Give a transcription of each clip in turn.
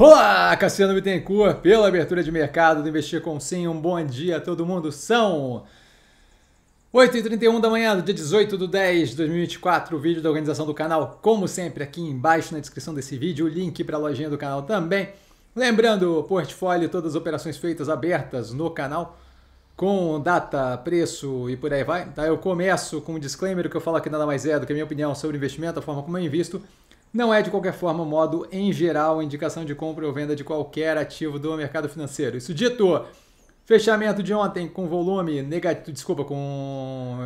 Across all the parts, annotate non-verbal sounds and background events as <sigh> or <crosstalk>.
Olá, Cassiano Bittencourt, pela abertura de mercado do Investir com Sim. Um bom dia a todo mundo. São 8h31 da manhã, do dia 18 de 10 de 2024, o vídeo da organização do canal, como sempre, aqui embaixo na descrição desse vídeo, o link para a lojinha do canal também. Lembrando, portfólio, todas as operações feitas abertas no canal, com data, preço e por aí vai. Tá? Eu começo com um disclaimer que eu falo aqui nada mais é do que a minha opinião sobre investimento, a forma como eu invisto não é de qualquer forma modo em geral indicação de compra ou venda de qualquer ativo do mercado financeiro. Isso dito, fechamento de ontem com volume negativo, desculpa, com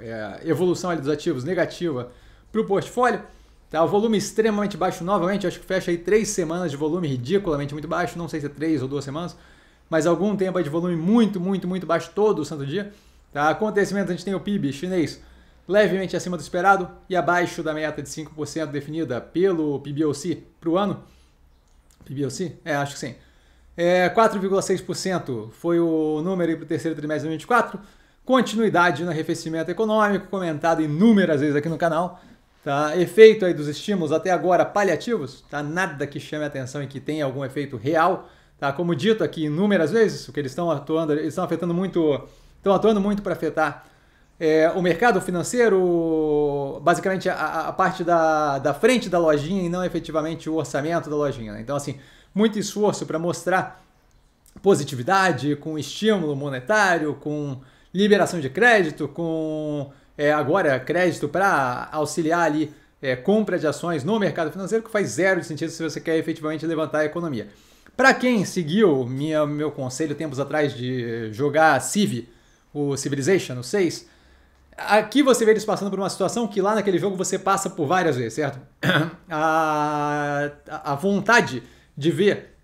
é, evolução dos ativos negativa para o portfólio. Tá, o volume extremamente baixo novamente, acho que fecha aí três semanas de volume ridiculamente muito baixo, não sei se é três ou duas semanas, mas algum tempo de volume muito, muito, muito baixo todo o santo dia. Tá? Acontecimento, a gente tem o PIB chinês levemente acima do esperado e abaixo da meta de 5% definida pelo PBOC para o ano. PBOC? É, acho que sim. É, 4,6% foi o número para o terceiro trimestre de 2024. Continuidade no arrefecimento econômico, comentado inúmeras vezes aqui no canal. Tá? Efeito aí dos estímulos até agora paliativos, tá? nada que chame atenção e que tenha algum efeito real. Tá? Como dito aqui inúmeras vezes, o que eles estão atuando, eles estão afetando muito, estão atuando muito para afetar é, o mercado financeiro, basicamente a, a, parte da, da frente da lojinha e não efetivamente o orçamento da lojinha. Né? Então, assim, muito esforço para mostrar positividade, com estímulo monetário, com liberação de crédito, com é, agora crédito para auxiliar ali é, compra de ações no mercado financeiro, que faz zero de sentido se você quer efetivamente levantar a economia. Para quem seguiu minha, meu conselho tempos atrás de jogar Civ, o Civilization, o 6, Aqui você vê eles passando por uma situação que lá naquele jogo você passa por várias vezes, certo? <coughs> A, a vontade de ver,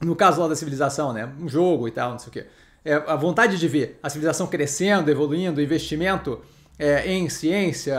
no caso lá da civilização, né? Um jogo e tal, não sei o quê. É, a vontade de ver a civilização crescendo, evoluindo, investimento é, em ciência,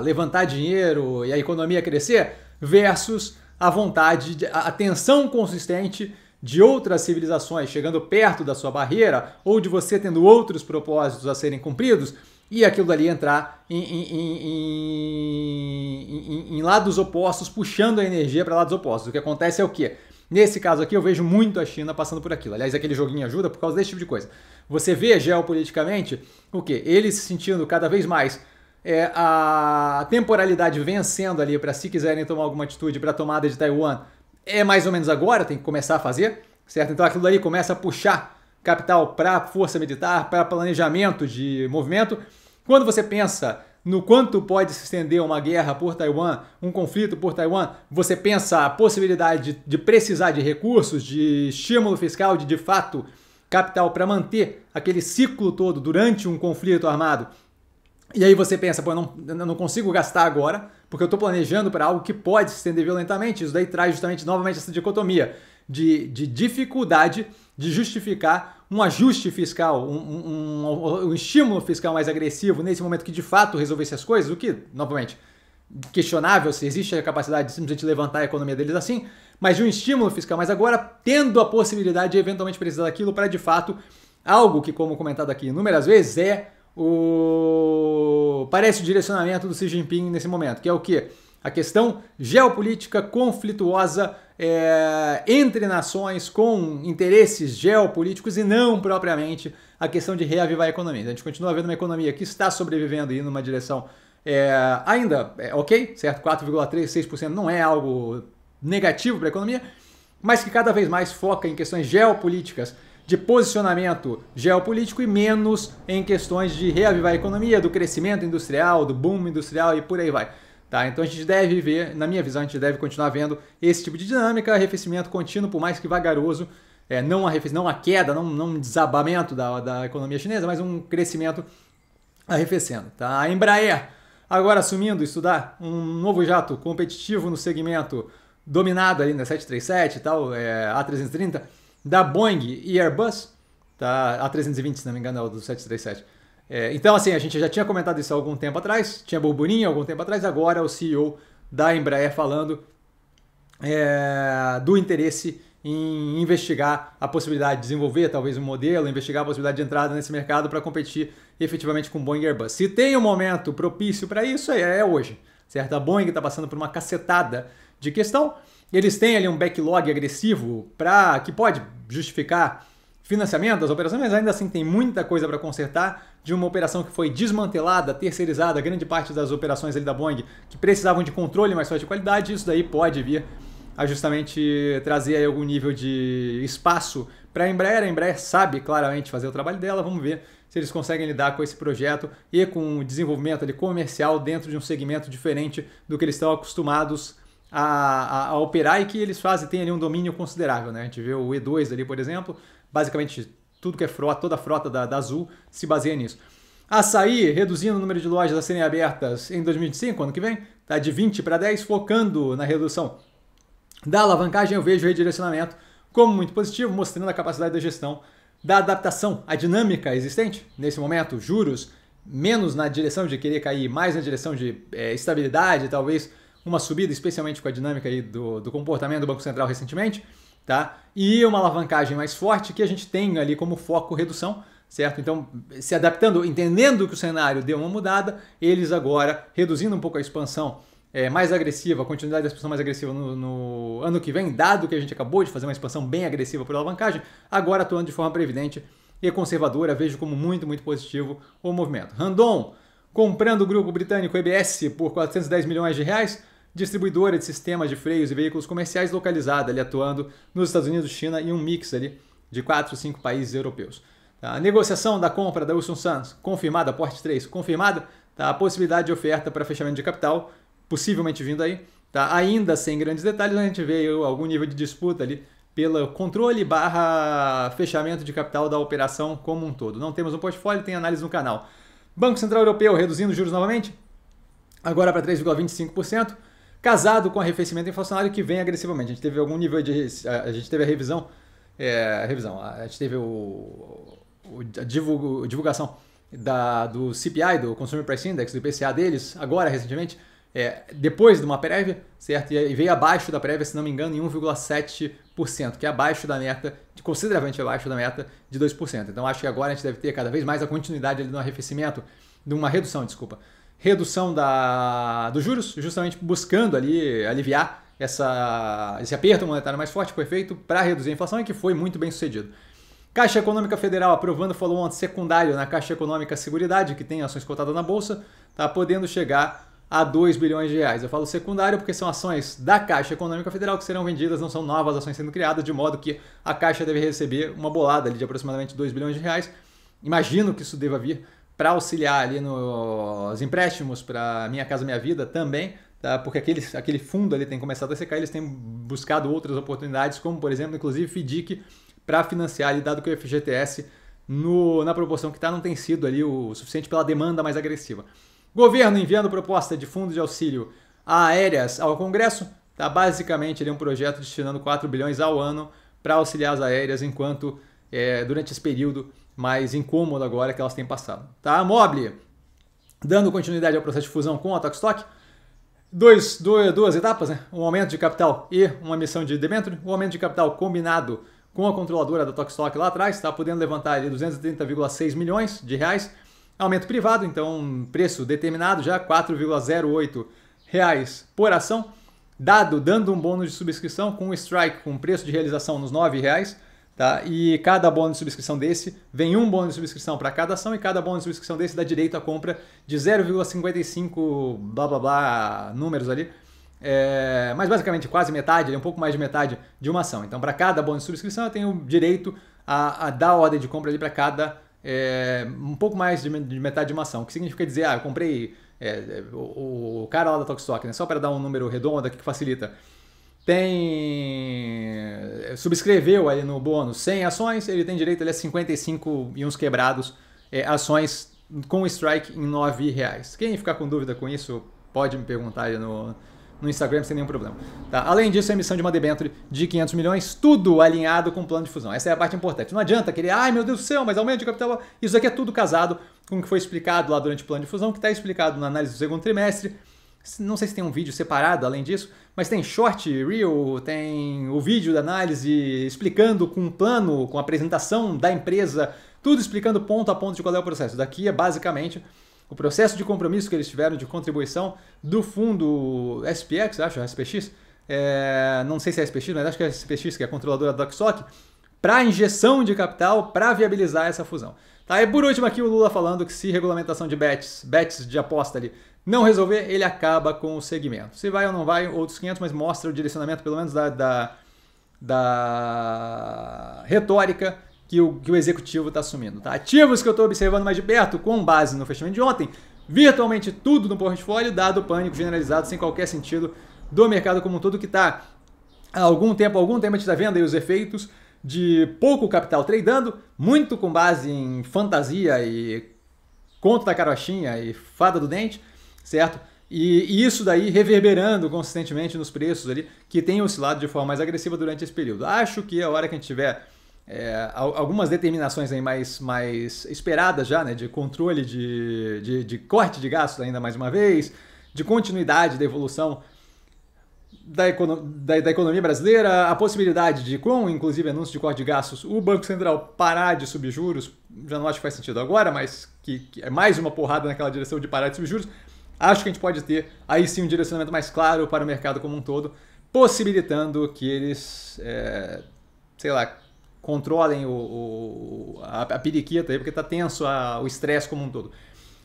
levantar dinheiro e a economia crescer, versus a vontade, a tensão consistente de outras civilizações chegando perto da sua barreira ou de você tendo outros propósitos a serem cumpridos e aquilo dali entrar em, em, em, em lados opostos, puxando a energia para lados opostos. O que acontece é o quê? Nesse caso aqui, eu vejo muito a China passando por aquilo. Aliás, aquele joguinho ajuda por causa desse tipo de coisa. Você vê geopoliticamente o quê? Eles se sentindo cada vez mais é, a temporalidade vencendo ali para se quiserem tomar alguma atitude para a tomada de Taiwan. É mais ou menos agora, tem que começar a fazer, certo? Então aquilo ali começa a puxar capital para força militar, para planejamento de movimento. Quando você pensa no quanto pode se estender uma guerra por Taiwan, um conflito por Taiwan, você pensa a possibilidade de, precisar de recursos, de estímulo fiscal, de de fato capital para manter aquele ciclo todo durante um conflito armado. E aí você pensa, pô, eu não, eu não consigo gastar agora, porque eu estou planejando para algo que pode se estender violentamente. Isso daí traz justamente novamente essa dicotomia de, de dificuldade de justificar um ajuste fiscal, um, um, um, um, estímulo fiscal mais agressivo nesse momento que de fato resolvesse as coisas, o que, novamente, questionável se existe a capacidade de simplesmente levantar a economia deles assim, mas de um estímulo fiscal, mas agora tendo a possibilidade de eventualmente precisar daquilo para de fato algo que, como comentado aqui inúmeras vezes, é o. parece o direcionamento do Xi Jinping nesse momento, que é o que? A questão geopolítica conflituosa é, entre nações com interesses geopolíticos e não propriamente a questão de reavivar a economia. A gente continua vendo uma economia que está sobrevivendo e indo numa direção é, ainda é, ok, certo? 4,36% não é algo negativo para a economia, mas que cada vez mais foca em questões geopolíticas de posicionamento geopolítico e menos em questões de reavivar a economia, do crescimento industrial, do boom industrial e por aí vai. Tá? Então a gente deve ver, na minha visão, a gente deve continuar vendo esse tipo de dinâmica, arrefecimento contínuo, por mais que vagaroso, é, não, uma não a queda, não, não um desabamento da, da economia chinesa, mas um crescimento arrefecendo. Tá? A Embraer, agora assumindo estudar um novo jato competitivo no segmento dominado ali na 737 e tal, é, A330, da Boeing e Airbus, tá? A320 se não me engano é o do 737 é, então, assim, a gente já tinha comentado isso há algum tempo atrás, tinha burburinho há algum tempo atrás, agora é o CEO da Embraer falando é, do interesse em investigar a possibilidade de desenvolver talvez um modelo, investigar a possibilidade de entrada nesse mercado para competir efetivamente com Boeing e Airbus. Se tem um momento propício para isso, é, é hoje. Certo? A Boeing está passando por uma cacetada de questão. Eles têm ali um backlog agressivo para que pode justificar financiamento das operações, mas ainda assim tem muita coisa para consertar de uma operação que foi desmantelada, terceirizada, grande parte das operações ali da Boeing que precisavam de controle, mas só de qualidade, isso daí pode vir a justamente trazer algum nível de espaço para a Embraer. A Embraer sabe claramente fazer o trabalho dela, vamos ver se eles conseguem lidar com esse projeto e com o desenvolvimento ali comercial dentro de um segmento diferente do que eles estão acostumados a, a, a operar e que eles fazem, tem ali um domínio considerável. Né? A gente vê o E2 ali, por exemplo, basicamente tudo que é frota, toda a frota da, da Azul se baseia nisso. Açaí, reduzindo o número de lojas a serem abertas em 2025, ano que vem, tá de 20 para 10, focando na redução da alavancagem, eu vejo o redirecionamento como muito positivo, mostrando a capacidade da gestão da adaptação à dinâmica existente. Nesse momento, juros menos na direção de querer cair, mais na direção de é, estabilidade, talvez uma subida, especialmente com a dinâmica aí do, do comportamento do Banco Central recentemente tá? E uma alavancagem mais forte que a gente tem ali como foco redução, certo? Então, se adaptando, entendendo que o cenário deu uma mudada, eles agora reduzindo um pouco a expansão é, mais agressiva, a continuidade da expansão mais agressiva no, no, ano que vem, dado que a gente acabou de fazer uma expansão bem agressiva por alavancagem, agora atuando de forma previdente e conservadora, vejo como muito, muito positivo o movimento. Randon comprando o grupo britânico EBS por 410 milhões de reais, distribuidora de sistemas de freios e veículos comerciais localizada, ali atuando nos Estados Unidos, China e um mix ali de 4 ou 5 países europeus. Tá, a negociação da compra da Wilson Sons confirmada, a Porte 3 confirmada, tá? a possibilidade de oferta para fechamento de capital, possivelmente vindo aí, tá? ainda sem grandes detalhes, a gente vê algum nível de disputa ali pelo controle barra fechamento de capital da operação como um todo. Não temos um portfólio, tem análise no canal. Banco Central Europeu reduzindo juros novamente, agora para 3,25% casado com arrefecimento inflacionário que vem agressivamente. A gente teve algum nível de. A gente teve a revisão. É, a revisão. A gente teve o, a divulgação da, do CPI, do Consumer Price Index, do IPCA deles, agora recentemente, é, depois de uma prévia, certo? E veio abaixo da prévia, se não me engano, em 1,7%, que é abaixo da meta, consideravelmente abaixo da meta de 2%. Então acho que agora a gente deve ter cada vez mais a continuidade ali no arrefecimento, de uma redução, desculpa, redução da, dos juros, justamente buscando ali aliviar essa, esse aperto monetário mais forte foi feito para reduzir a inflação e que foi muito bem sucedido. Caixa Econômica Federal aprovando follow-on secundário na Caixa Econômica Seguridade, que tem ações cotadas na Bolsa, está podendo chegar a 2 bilhões de reais. Eu falo secundário porque são ações da Caixa Econômica Federal que serão vendidas, não são novas ações sendo criadas, de modo que a Caixa deve receber uma bolada de aproximadamente 2 bilhões de reais. Imagino que isso deva vir para auxiliar ali nos empréstimos para Minha Casa Minha Vida também, tá? porque aquele, aquele fundo ali tem começado a secar, eles têm buscado outras oportunidades, como por exemplo, inclusive FDIC, para financiar, ali, dado que o FGTS no, na proporção que está não tem sido ali o suficiente pela demanda mais agressiva. Governo enviando proposta de fundo de auxílio a aéreas ao Congresso, tá? basicamente ele é um projeto destinando 4 bilhões ao ano para auxiliar as aéreas enquanto é, durante esse período mais incômodo agora é que elas têm passado. Tá? Mobile, dando continuidade ao processo de fusão com a Tokstok, dois, dois, duas etapas, né? um aumento de capital e uma emissão de debênture. O aumento de capital combinado com a controladora da Tokstok lá atrás, está podendo levantar 230,6 milhões de reais. Aumento privado, então preço determinado já, 4,08 reais por ação. Dado, dando um bônus de subscrição com um strike com preço de realização nos 9 reais Tá? E cada bônus de subscrição desse vem um bônus de subscrição para cada ação e cada bônus de subscrição desse dá direito à compra de 0,55 blá blá blá números ali. É, mas basicamente quase metade, é um pouco mais de metade de uma ação. Então, para cada bônus de subscrição, eu tenho direito a, a dar ordem de compra ali para cada é, um pouco mais de, metade de uma ação. O que significa dizer, ah, eu comprei é, o, o, cara lá da Tokstok, né? só para dar um número redondo aqui que facilita tem eh, subscreveu ali no bônus 100 ações, ele tem direito ali a 55 e uns quebrados é, ações com strike em 9 reais. Quem ficar com dúvida com isso, pode me perguntar ali no, no Instagram sem nenhum problema. Tá? Além disso, a emissão de uma debenture de 500 milhões, tudo alinhado com o plano de fusão. Essa é a parte importante. Não adianta querer, ai meu Deus do céu, mas aumento de capital. Isso aqui é tudo casado com o que foi explicado lá durante o plano de fusão, que está explicado na análise do segundo trimestre não sei se tem um vídeo separado além disso, mas tem short, reel, tem o vídeo da análise explicando com um plano, com a apresentação da empresa, tudo explicando ponto a ponto de qual é o processo. Daqui é basicamente o processo de compromisso que eles tiveram de contribuição do fundo SPX, acho, SPX, é, não sei se é SPX, mas acho que é SPX, que é a controladora da DocSoc, para injeção de capital para viabilizar essa fusão. Aí por último aqui o Lula falando que se regulamentação de bets, bets de aposta ali, não resolver, ele acaba com o segmento. Se vai ou não vai, outros 500, mas mostra o direcionamento pelo menos da, da, da retórica que o, que o executivo está assumindo. Tá? Ativos que eu estou observando mais de perto, com base no fechamento de ontem, virtualmente tudo no portfólio, dado o pânico generalizado sem qualquer sentido do mercado como um todo que está há algum tempo, algum tempo a gente está vendo aí os efeitos de pouco capital tradando, muito com base em fantasia e conto da carochinha e fada do dente, certo? E isso daí reverberando consistentemente nos preços ali, que tem oscilado de forma mais agressiva durante esse período. Acho que a hora que a gente tiver é, algumas determinações aí mais, mais esperadas já, né, de controle de, de, de corte de gastos ainda mais uma vez, de continuidade da evolução da, econo da, da, economia brasileira, a possibilidade de, com inclusive anúncio de corte de gastos, o Banco Central parar de subir juros, já não acho que faz sentido agora, mas que, que é mais uma porrada naquela direção de parar de subir juros, acho que a gente pode ter aí sim um direcionamento mais claro para o mercado como um todo, possibilitando que eles, é, sei lá, controlem o, o a, a periquita aí, porque está tenso a, o estresse como um todo.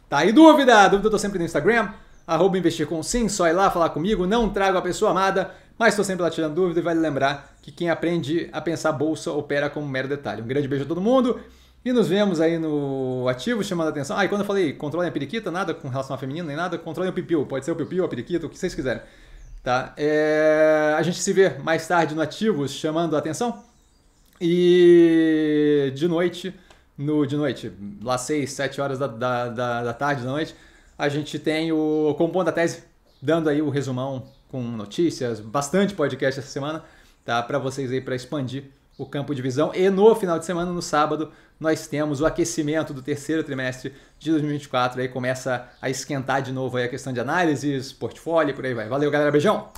Tá aí dúvida? Dúvida eu estou sempre no Instagram arroba com sim, só ir lá falar comigo, não trago a pessoa amada, mas estou sempre lá tirando dúvida e vale lembrar que quem aprende a pensar bolsa opera como um mero detalhe. Um grande beijo a todo mundo e nos vemos aí no ativo chamando a atenção. Ah, e quando eu falei controle a periquita, nada com relação à feminino nem nada, controle o pipiu, pode ser o pipiu, a periquita, o que vocês quiserem. Tá? É... A gente se vê mais tarde no ativos chamando a atenção e de noite, no de noite, lá 6, 7 horas da, da, da, da tarde da noite a gente tem o Compondo a Tese, dando aí o resumão com notícias, bastante podcast essa semana, tá? Para vocês aí, para expandir o campo de visão. E no final de semana, no sábado, nós temos o aquecimento do terceiro trimestre de 2024. Aí começa a esquentar de novo aí a questão de análises, portfólio e por aí vai. Valeu, galera. Beijão!